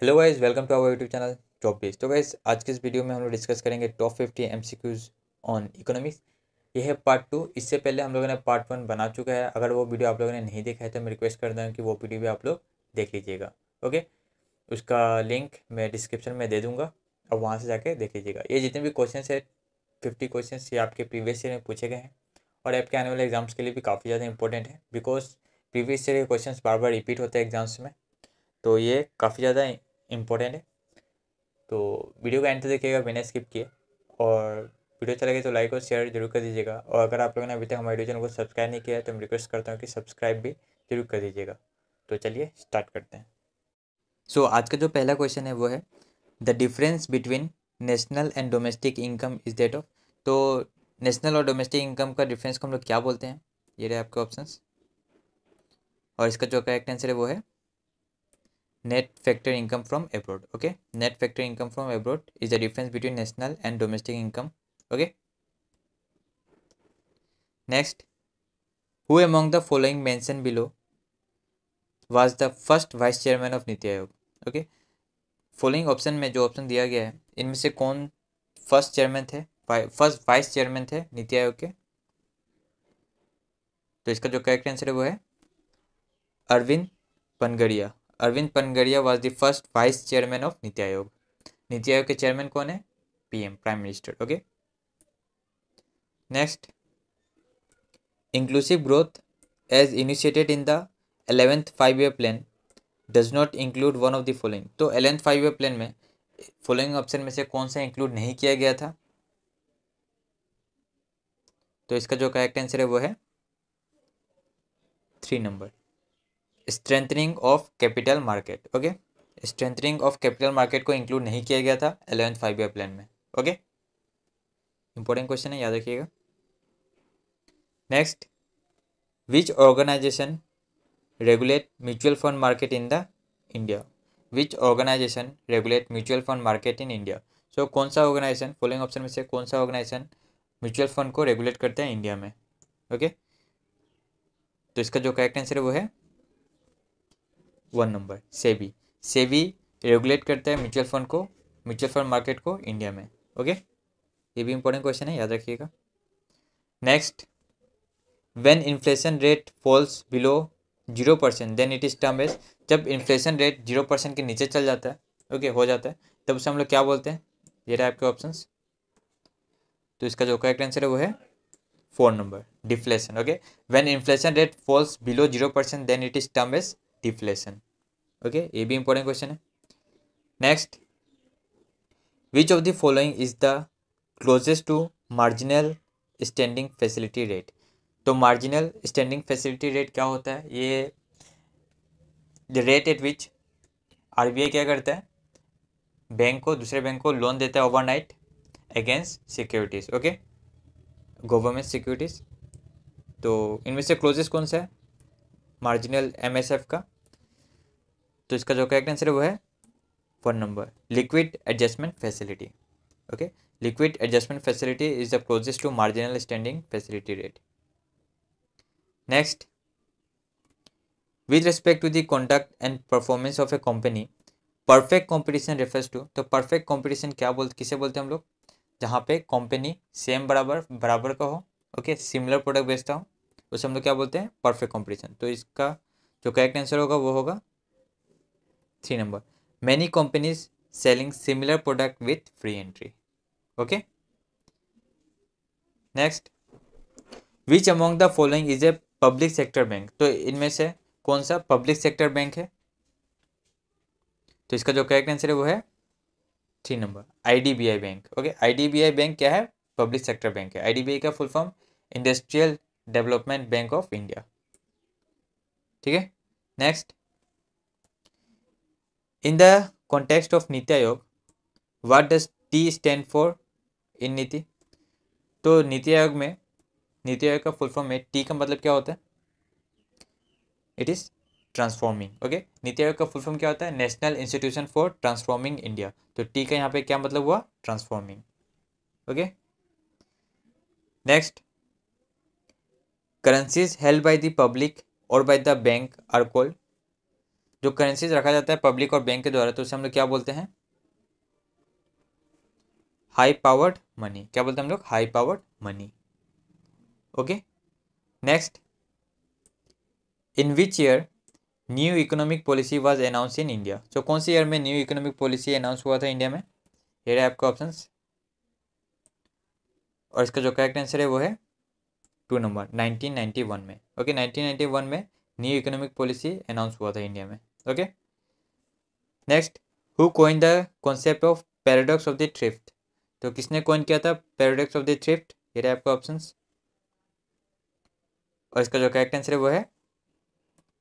Hello guys welcome to our YouTube channel top base तो guys आज के इस वीडियो में हम लोग डिस्कस करेंगे top fifty M on economics यह है पार्ट टू इससे पहले हम लोगों ने पार्ट वन बना चुका है अगर वो वीडियो आप लोगों ने नहीं देखा है तो मैं रिक्वेस्ट करता हूँ कि वो वीडियो भी आप लोग देख लीजिएगा ओके उसका लिंक मैं डिस्क्रिप्शन में दे दूँगा और वहाँ से जाके देख लीजिएगा ये जितने भी क्वेश्चन है फिफ्टी क्वेश्चन ये आपके प्रीवियस ईयर में पूछे गए हैं और आपके आने वाले एग्जाम्स के लिए भी काफ़ी ज़्यादा इंपॉर्टेंट है बिकॉज प्रीवियस ईयर के क्वेश्चन बार बार रिपीट होते हैं एग्जाम्स में तो ये काफ़ी ज़्यादा इम्पोर्टेंट है तो वीडियो का एंड तक देखिएगा बिना स्किप किए और वीडियो अच्छा लगे तो लाइक और शेयर जरूर कर दीजिएगा और अगर आप लोगों ने अभी तक हमारे चैनल को सब्सक्राइब नहीं किया है तो मैं रिक्वेस्ट करता हूँ कि सब्सक्राइब भी जरूर कर दीजिएगा तो चलिए स्टार्ट करते हैं सो so, आज का जो पहला क्वेश्चन है वो है the difference between national and domestic income is that of तो नेशनल और डोमेस्टिक इनकम का डिफरेंस को हम लोग क्या बोलते हैं ये रहे आपके ऑप्शंस और इसका जो करेक्ट आंसर है वो है net factor income from abroad okay net factor income from abroad is the difference between national and domestic income okay next who among the following mention below was the first vice chairman of NITI Aayog okay following option में जो option दिया गया है इनमें से कौन first chairman थे first vice chairman थे नीति आयोग के तो इसका जो करेक्ट आंसर है वो है Arvind Panagariya Arvind Panagariya was the first vice chairman of NITI Aayog NITI Aayog के चेयरमैन कौन है PM prime minister okay next inclusive growth as initiated in the eleventh five year plan does not include one of the following तो eleventh five year plan में following option में से कौन सा include नहीं किया गया था तो इसका जो करेक्ट आंसर है वो है three number strengthening of capital market okay strengthening of capital market को इंक्लूड नहीं किया गया था एलेवेंथ फाइव ईयर प्लान में ओके इंपॉर्टेंट क्वेश्चन है याद रखिएगा next which organisation regulate mutual fund market in the India which organisation regulate mutual fund market in India so कौन सा ऑर्गेनाइजेशन फॉलोइंग ऑप्शन में से कौन सा ऑर्गेनाइजेशन म्यूचुअल फंड को रेगुलेट करते हैं इंडिया में ओके okay? तो इसका जो करेक्ट आंसर है वो है one number SEBI SEBI regulate करता है म्यूचुअल फंड को म्यूचुअल फंड मार्केट को इंडिया में ओके ये भी इंपॉर्टेंट क्वेश्चन है याद रखिएगा next when inflation rate falls below zero percent then it is term as जब इन्फ्लेशन रेट जीरो परसेंट के नीचे चल जाता है ओके okay, हो जाता है तब उसे हम लोग क्या बोलते हैं ये रहा आपके ऑप्शन तो इसका जो करेक्ट आंसर है वो है four number deflation okay when inflation rate falls below zero percent then it is term as deflation okay ये भी इंपॉर्टेंट क्वेश्चन है next which of the following is the closest to marginal standing facility rate तो marginal standing facility rate क्या होता है ये the rate at which R क्या करता है बैंक को दूसरे बैंक को लोन देता है overnight against securities okay government securities तो इनमें से क्लोजेस्ट कौन सा है मार्जिनल एफ का तो इसका जो करेक्ट आंसर है वो है four number liquid adjustment facility okay liquid adjustment facility is the closest to marginal standing facility rate next with respect to the conduct and performance of a company perfect competition refers to तो perfect competition क्या बोल किसे बोलते हैं हम लोग जहाँ पे कंपनी सेम बराबर बराबर का हो ओके सिमिलर प्रोडक्ट बेचता हो उसे हम लोग क्या बोलते हैं परफेक्ट कॉम्पिटिशन तो इसका जो करेक्ट आंसर होगा वो होगा three number many companies selling similar product with free entry okay next which among the following is a public sector bank तो इनमें से कौन सा पब्लिक सेक्टर बैंक है तो इसका जो करेक्ट आंसर है वो है three number IDBI bank okay IDBI bank क्या है पब्लिक सेक्टर बैंक है आईडीबीआई का full form industrial development bank of India ठीक है next in the context of NITI Aayog what does T stand for in NITI तो नीति आयोग में नीति आयोग का फुल फॉर्म है टी का मतलब क्या होता है इट इज़ ट्रांसफॉर्मिंग ओके नीति आयोग का फुल फॉर्म क्या होता है national institution for transforming India तो टी का यहाँ पे क्या मतलब हुआ transforming okay next currencies held by the public और by the bank are called जो करेंसीज रखा जाता है पब्लिक और बैंक के द्वारा तो उसे हम लोग क्या बोलते हैं हाई पावर्ड मनी क्या बोलते हैं हम लोग high powered money okay next in which year new economic policy was announce in India so कौन से ईयर में न्यू इकोनॉमिक पॉलिसी अनाउंस हुआ था इंडिया में ये आपका ऑप्शन और इसका जो करेक्ट आंसर है वो है टू नंबर 1991 में ओके okay, 1991 में न्यू इकोनॉमिक पॉलिसी अनाउंस हुआ था इंडिया में okay next who coin the concept of paradox of the thrift तो किसने कोइन किया था पैराडॉक्स ऑफ द थ्रिफ्ट ये रहे आपका ऑप्शन और इसका जो करेक्ट आंसर है वो है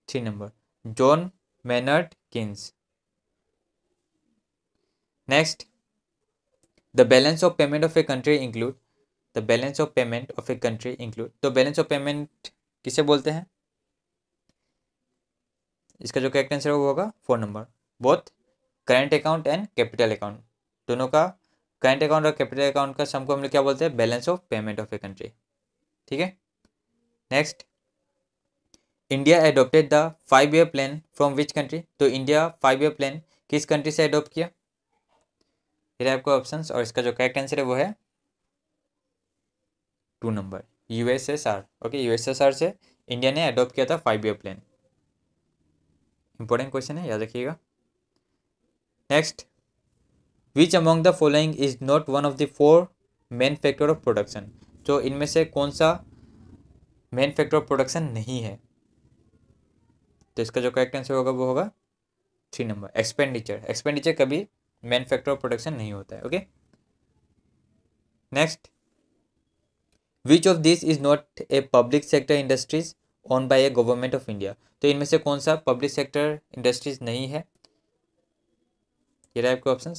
three number John Maynard Keynes next the balance of payment of a country include the balance of payment of a country include तो बैलेंस ऑफ पेमेंट किसे बोलते हैं इसका जो करेक्ट आंसर वो होगा phone number both current account and capital account दोनों का करेंट अकाउंट और कैपिटल अकाउंट का सम को हम लोग क्या बोलते हैं balance of payment of a country ठीक है next India adopted the five year plan from which country तो इंडिया फाइव ईयर प्लान किस कंट्री से अडोप्ट किया आपको ऑप्शन और इसका जो करेक्ट आंसर है वो है two number USSR okay USSR से इंडिया ने अडोप्ट किया था five year plan important question है याद रखिएगा next which among the following is not one of the four main factor of production तो इनमें से कौन सा मेन फैक्टर ऑफ प्रोडक्शन नहीं है तो इसका जो करेक्ट आंसर होगा वो होगा थ्री नंबर एक्सपेंडिचर एक्सपेंडिचर कभी मैन फैक्टर ऑफ प्रोडक्शन नहीं होता है okay next which of this is not a public sector industries owned by a government of India तो इनमें से कौन सा पब्लिक सेक्टर इंडस्ट्रीज नहीं है ये रहा आपके ऑप्शन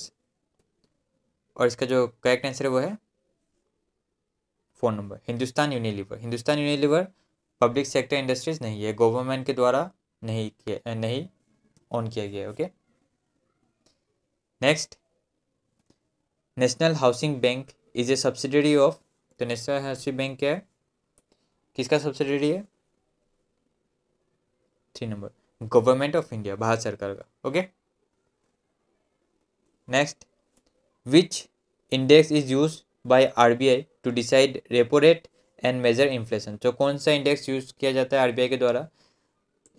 और इसका जो करेक्ट आंसर है वो है four number Hindustan Unilever Hindustan Unilever public sector industries नहीं है गवर्नमेंट के द्वारा नहीं किया नहीं ऑन किया गया है okay next national housing bank is a subsidiary of तो नेशनल हैसिव बैंक क्या है किसका सब्सिडरी है three number government of India Bharat सरकार का okay next which index is use by RBI to decide repo rate and measure inflation तो कौन सा इंडेक्स यूज़ किया जाता है आरबीआई के द्वारा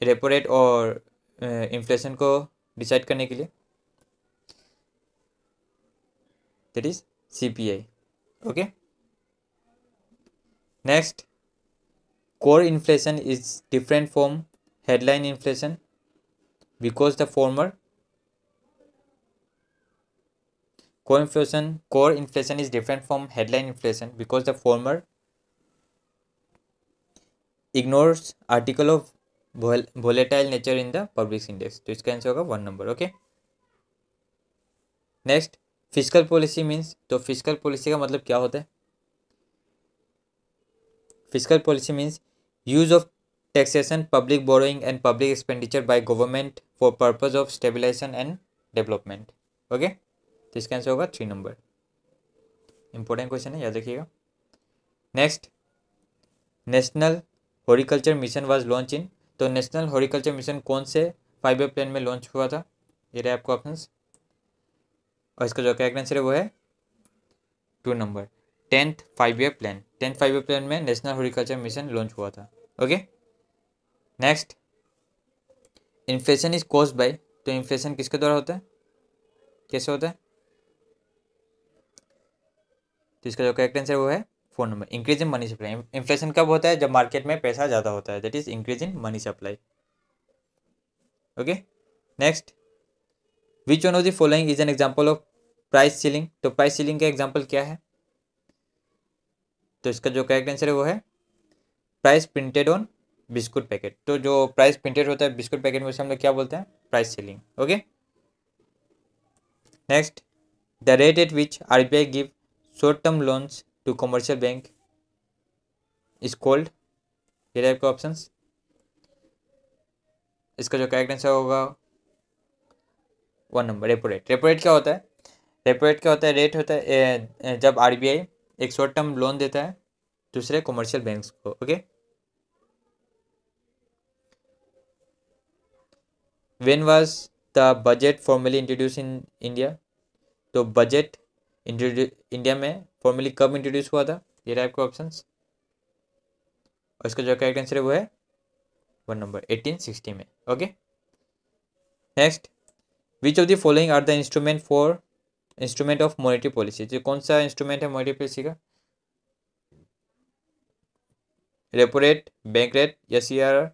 रेपो रेट और इन्फ्लेशन को डिसाइड करने के लिए that is I okay next core inflation is different form headline inflation because the former को inflation core inflation is different form headline inflation because the former ignores article of volatile nature in the public index तो इसका answer होगा one number okay next physical policy means तो physical policy का मतलब क्या होता है physical policy means use of taxation public borrowing and public expenditure by government for purpose of stabilisation and development okay तो इसका आंसर होगा थ्री नंबर इंपॉर्टेंट क्वेश्चन है याद रखिएगा next national horticulture mission was launch in तो national horticulture mission कौन से five plan में लॉन्च हुआ था ये रहे आपको ऑप्शन और इसका जो करेक्ट आंसर है वो है two number tenth five year plan tenth five year plan में नेशनल हॉर्टिकल्चर मिशन लॉन्च हुआ था okay next inflation is cause by तो इन्फ्लेशन किसके द्वारा होता है कैसे होता है तो इसका जो करेक्ट आंसर वो है four number increase in money supply inflation कब होता है जब मार्केट में पैसा ज़्यादा होता है that is increase in money supply okay next which one of the following is an example of price ceiling तो प्राइस सीलिंग का एग्जाम्पल क्या है तो इसका जो करेक्ट आंसर है वो है price printed on biscuit packet तो जो प्राइस प्रिंटेड होता है बिस्कुट पैकेट में उसे हम लोग क्या बोलते हैं price ceiling okay next the rate at which R B I give short term loans to commercial bank is called ये टाइप के ऑप्शन इसका जो करेक्ट आंसर होगा one number repo rate repo rate क्या होता है रेपो रेट क्या होता है रेट होता है जब आर बी आई एक शॉर्ट टर्म लोन देता है दूसरे कॉमर्शियल बैंक्स को okay when was the budget formally introduce in India तो बजट इंडिया में फॉर्मली कब इंट्रोड्यूस हुआ था ये रहा आपके ऑप्शन और इसका जो करेक्ट आंसर है वो है वन नंबर एटीन सिक्सटी में okay next which of the following are the instrument for instrument of monetary policy जो कौन सा इंस्ट्रूमेंट है मॉनेटरी पॉलिसी का रेपो रेट बैंक रेट या सी आर आर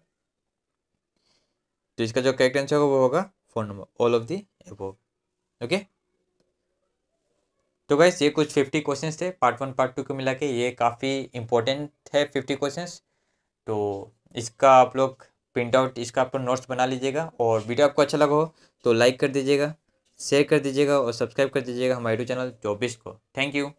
तो इसका जो करेक्ट आंसर होगा वो होगा phone number all of the above okay तो गाइस ये कुछ फिफ्टी क्वेश्चन थे पार्ट वन पार्ट टू को मिला के ये काफ़ी इंपॉर्टेंट है फिफ्टी क्वेश्चन तो इसका आप लोग प्रिंट आउट इसका आप लोग नोट्स बना लीजिएगा और वीडियो आपको अच्छा लगा हो तो लाइक कर दीजिएगा शेयर कर दीजिएगा और सब्सक्राइब कर दीजिएगा हमारे यूट्यूब चैनल चौबीस को थैंक यू